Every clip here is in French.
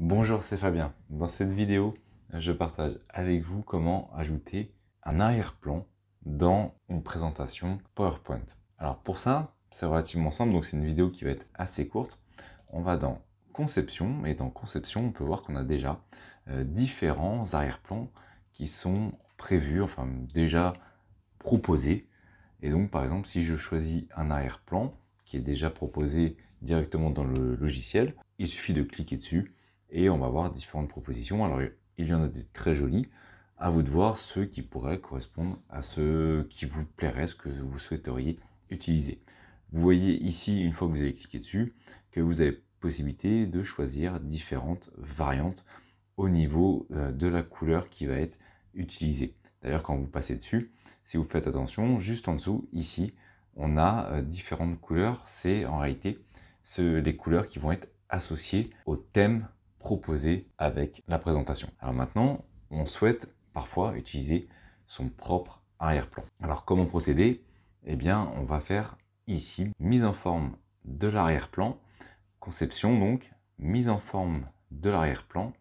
Bonjour, c'est Fabien. Dans cette vidéo, je partage avec vous comment ajouter un arrière-plan dans une présentation PowerPoint. Alors pour ça, c'est relativement simple, donc c'est une vidéo qui va être assez courte. On va dans Conception, et dans Conception, on peut voir qu'on a déjà euh, différents arrière-plans qui sont prévus, enfin déjà proposés. Et donc par exemple, si je choisis un arrière-plan qui est déjà proposé directement dans le logiciel, il suffit de cliquer dessus et on va voir différentes propositions. Alors, il y en a des très jolies. À vous de voir ceux qui pourraient correspondre à ce qui vous plairait, ce que vous souhaiteriez utiliser. Vous voyez ici, une fois que vous avez cliqué dessus, que vous avez possibilité de choisir différentes variantes au niveau euh, de la couleur qui va être utilisée. D'ailleurs, quand vous passez dessus, si vous faites attention, juste en dessous, ici, on a euh, différentes couleurs. C'est en réalité ce, les couleurs qui vont être associées au thème proposé avec la présentation. Alors maintenant, on souhaite parfois utiliser son propre arrière-plan. Alors comment procéder Eh bien, on va faire ici mise en forme de l'arrière-plan, conception donc, mise en forme de l'arrière-plan,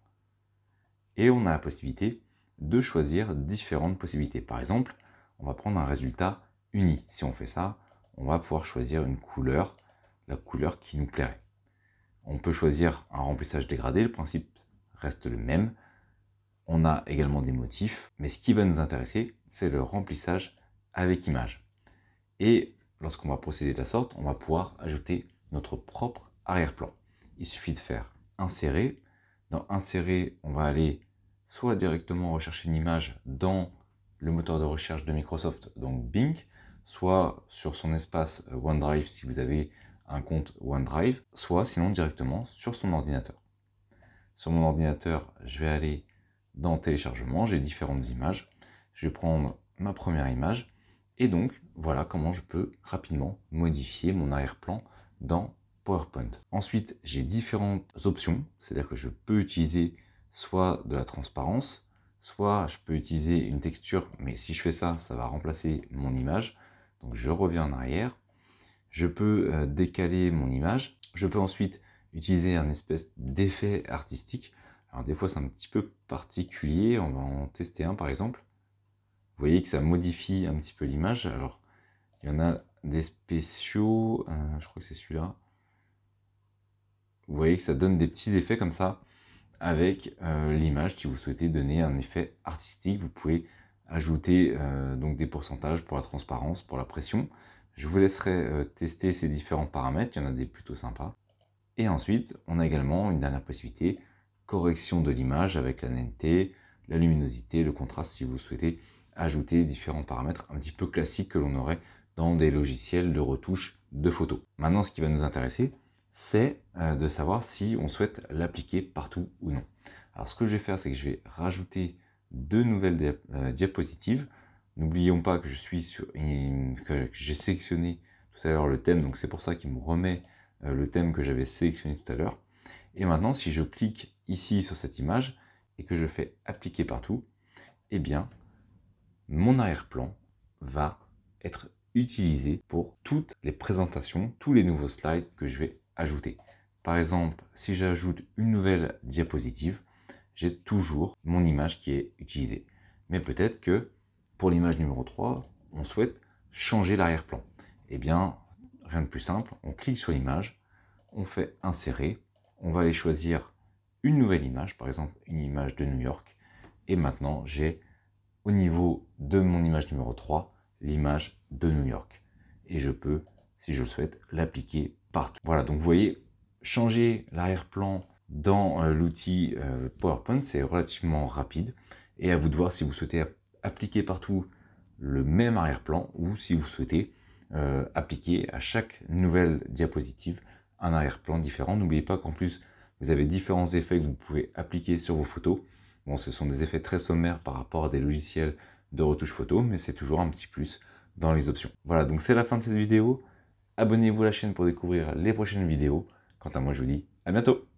et on a la possibilité de choisir différentes possibilités. Par exemple, on va prendre un résultat uni. Si on fait ça, on va pouvoir choisir une couleur, la couleur qui nous plairait. On peut choisir un remplissage dégradé, le principe reste le même. On a également des motifs, mais ce qui va nous intéresser, c'est le remplissage avec image. Et lorsqu'on va procéder de la sorte, on va pouvoir ajouter notre propre arrière-plan. Il suffit de faire insérer. Dans insérer, on va aller soit directement rechercher une image dans le moteur de recherche de Microsoft, donc Bing, soit sur son espace OneDrive si vous avez un compte OneDrive, soit sinon directement sur son ordinateur. Sur mon ordinateur, je vais aller dans téléchargement, j'ai différentes images. Je vais prendre ma première image. Et donc, voilà comment je peux rapidement modifier mon arrière-plan dans PowerPoint. Ensuite, j'ai différentes options, c'est-à-dire que je peux utiliser soit de la transparence, soit je peux utiliser une texture, mais si je fais ça, ça va remplacer mon image. Donc je reviens en arrière, je peux euh, décaler mon image, je peux ensuite utiliser un espèce d'effet artistique. Alors des fois c'est un petit peu particulier, on va en tester un par exemple. Vous voyez que ça modifie un petit peu l'image. Alors il y en a des spéciaux, euh, je crois que c'est celui-là. Vous voyez que ça donne des petits effets comme ça avec euh, l'image. Si vous souhaitez donner un effet artistique, vous pouvez ajouter donc des pourcentages pour la transparence, pour la pression. Je vous laisserai euh, tester ces différents paramètres, il y en a des plutôt sympas. Et ensuite, on a également une dernière possibilité, correction de l'image avec la netteté, la luminosité, le contraste si vous souhaitez ajouter différents paramètres un petit peu classiques que l'on aurait dans des logiciels de retouche de photos. Maintenant, ce qui va nous intéresser, c'est euh, de savoir si on souhaite l'appliquer partout ou non. Alors ce que je vais faire, c'est que je vais rajouter deux nouvelles euh, diapositives N'oublions pas que je suis sur, que j'ai sélectionné tout à l'heure le thème, donc c'est pour ça qu'il me remet euh, le thème que j'avais sélectionné tout à l'heure. Et maintenant, si je clique ici sur cette image et que je fais appliquer partout, eh bien, mon arrière-plan va être utilisé pour toutes les présentations, tous les nouveaux slides que je vais ajouter. Par exemple, si j'ajoute une nouvelle diapositive, j'ai toujours mon image qui est utilisée. Mais peut-être que pour l'image numéro 3, on souhaite changer l'arrière-plan. et eh bien, rien de plus simple, on clique sur l'image, on fait insérer, on va aller choisir une nouvelle image, par exemple une image de New York, et maintenant j'ai au niveau de mon image numéro 3, l'image de New York. Et je peux, si je le souhaite, l'appliquer partout. Voilà, donc vous voyez, changer l'arrière-plan dans euh, l'outil euh, PowerPoint, c'est relativement rapide. Et à vous de voir si vous souhaitez appliquer partout le même arrière-plan ou si vous souhaitez euh, appliquer à chaque nouvelle diapositive un arrière-plan différent. N'oubliez pas qu'en plus, vous avez différents effets que vous pouvez appliquer sur vos photos. Bon, ce sont des effets très sommaires par rapport à des logiciels de retouche photo, mais c'est toujours un petit plus dans les options. Voilà, donc c'est la fin de cette vidéo. Abonnez-vous à la chaîne pour découvrir les prochaines vidéos. Quant à moi, je vous dis à bientôt